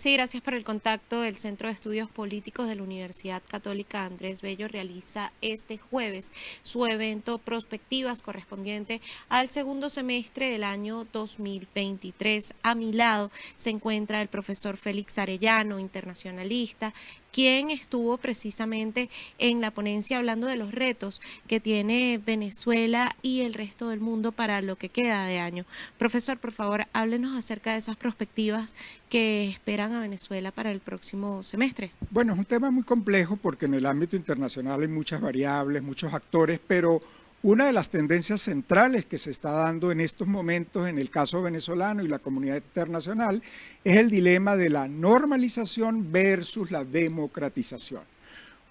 Sí, gracias por el contacto. El Centro de Estudios Políticos de la Universidad Católica Andrés Bello realiza este jueves su evento Prospectivas correspondiente al segundo semestre del año 2023. A mi lado se encuentra el profesor Félix Arellano, internacionalista, quien estuvo precisamente en la ponencia hablando de los retos que tiene Venezuela y el resto del mundo para lo que queda de año. Profesor, por favor, háblenos acerca de esas prospectivas que esperan a Venezuela para el próximo semestre? Bueno, es un tema muy complejo porque en el ámbito internacional hay muchas variables, muchos actores, pero una de las tendencias centrales que se está dando en estos momentos en el caso venezolano y la comunidad internacional es el dilema de la normalización versus la democratización.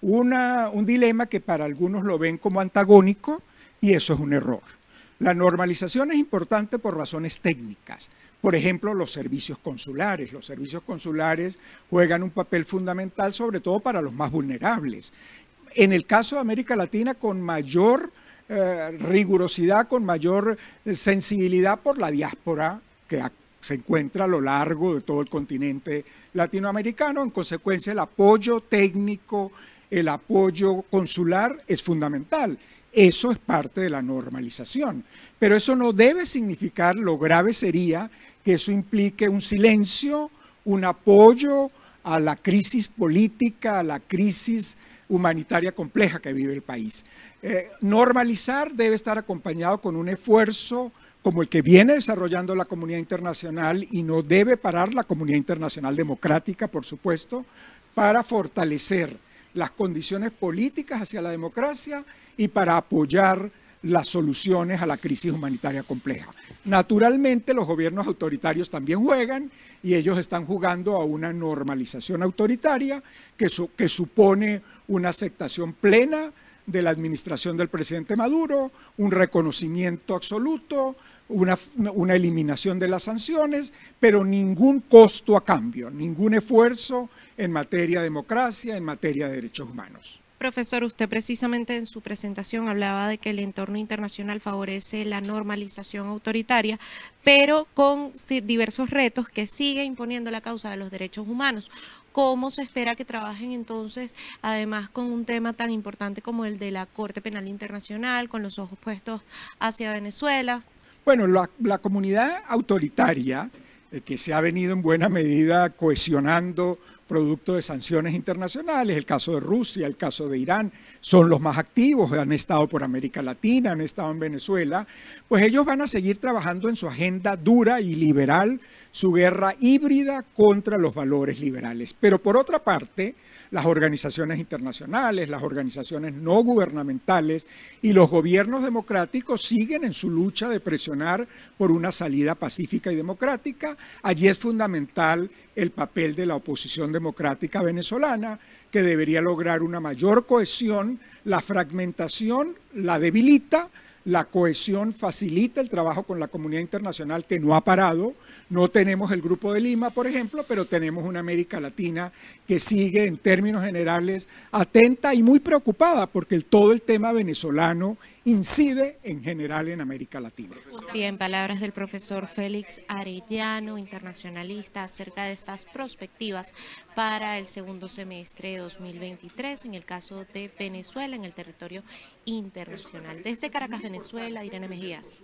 un dilema que para algunos lo ven como antagónico y eso es un error. La normalización es importante por razones técnicas. Por ejemplo, los servicios consulares. Los servicios consulares juegan un papel fundamental, sobre todo para los más vulnerables. En el caso de América Latina, con mayor eh, rigurosidad, con mayor eh, sensibilidad por la diáspora que se encuentra a lo largo de todo el continente latinoamericano. En consecuencia, el apoyo técnico, el apoyo consular es fundamental. Eso es parte de la normalización. Pero eso no debe significar, lo grave sería que eso implique un silencio, un apoyo a la crisis política, a la crisis humanitaria compleja que vive el país. Eh, normalizar debe estar acompañado con un esfuerzo como el que viene desarrollando la comunidad internacional y no debe parar la comunidad internacional democrática, por supuesto, para fortalecer las condiciones políticas hacia la democracia y para apoyar las soluciones a la crisis humanitaria compleja. Naturalmente los gobiernos autoritarios también juegan y ellos están jugando a una normalización autoritaria que, que supone una aceptación plena de la administración del presidente Maduro, un reconocimiento absoluto una, una, eliminación de las sanciones, pero ningún costo a cambio, ningún esfuerzo en materia de democracia, en materia de derechos humanos. Profesor, usted precisamente en su presentación hablaba de que el entorno internacional favorece la normalización autoritaria, pero con diversos retos que sigue imponiendo la causa de los derechos humanos cómo se espera que trabajen entonces, además con un tema tan importante como el de la Corte Penal Internacional, con los ojos puestos hacia Venezuela. Bueno, la, comunidad autoritaria, eh, que se ha venido en buena medida cohesionando producto de sanciones internacionales, el caso de Rusia, el caso de Irán, son los más activos, han estado por América Latina, han estado en Venezuela, pues ellos van a seguir trabajando en su agenda dura y liberal, su guerra híbrida contra los valores liberales. Pero por otra parte, las organizaciones internacionales, las organizaciones no gubernamentales y los gobiernos democráticos siguen en su lucha de presionar por una salida pacífica y democrática. Allí es fundamental el papel de la oposición democrática Democrática Venezolana, que debería lograr una mayor cohesión. La fragmentación la debilita, la cohesión facilita el trabajo con la comunidad internacional que no ha parado. No tenemos el Grupo de Lima, por ejemplo, pero tenemos una América Latina que sigue en términos generales atenta y muy preocupada porque todo el tema venezolano incide en general en América Latina. Bien, palabras del profesor Félix Arellano, internacionalista, acerca de estas perspectivas para el segundo semestre de 2023 en el caso de Venezuela, en el territorio internacional. Desde Caracas, Venezuela, Irene Mejías.